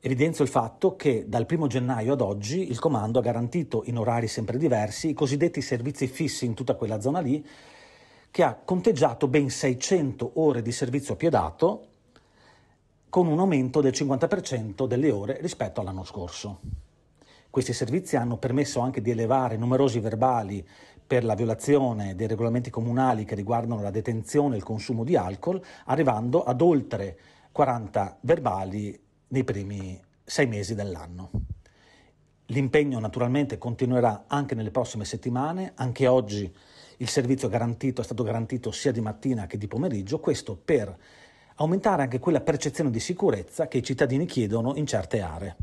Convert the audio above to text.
Evidenzio il fatto che dal 1 gennaio ad oggi il comando ha garantito in orari sempre diversi i cosiddetti servizi fissi in tutta quella zona lì, che ha conteggiato ben 600 ore di servizio piedato con un aumento del 50% delle ore rispetto all'anno scorso. Questi servizi hanno permesso anche di elevare numerosi verbali per la violazione dei regolamenti comunali che riguardano la detenzione e il consumo di alcol, arrivando ad oltre 40 verbali nei primi sei mesi dell'anno. L'impegno naturalmente continuerà anche nelle prossime settimane, anche oggi il servizio garantito è stato garantito sia di mattina che di pomeriggio, questo per aumentare anche quella percezione di sicurezza che i cittadini chiedono in certe aree.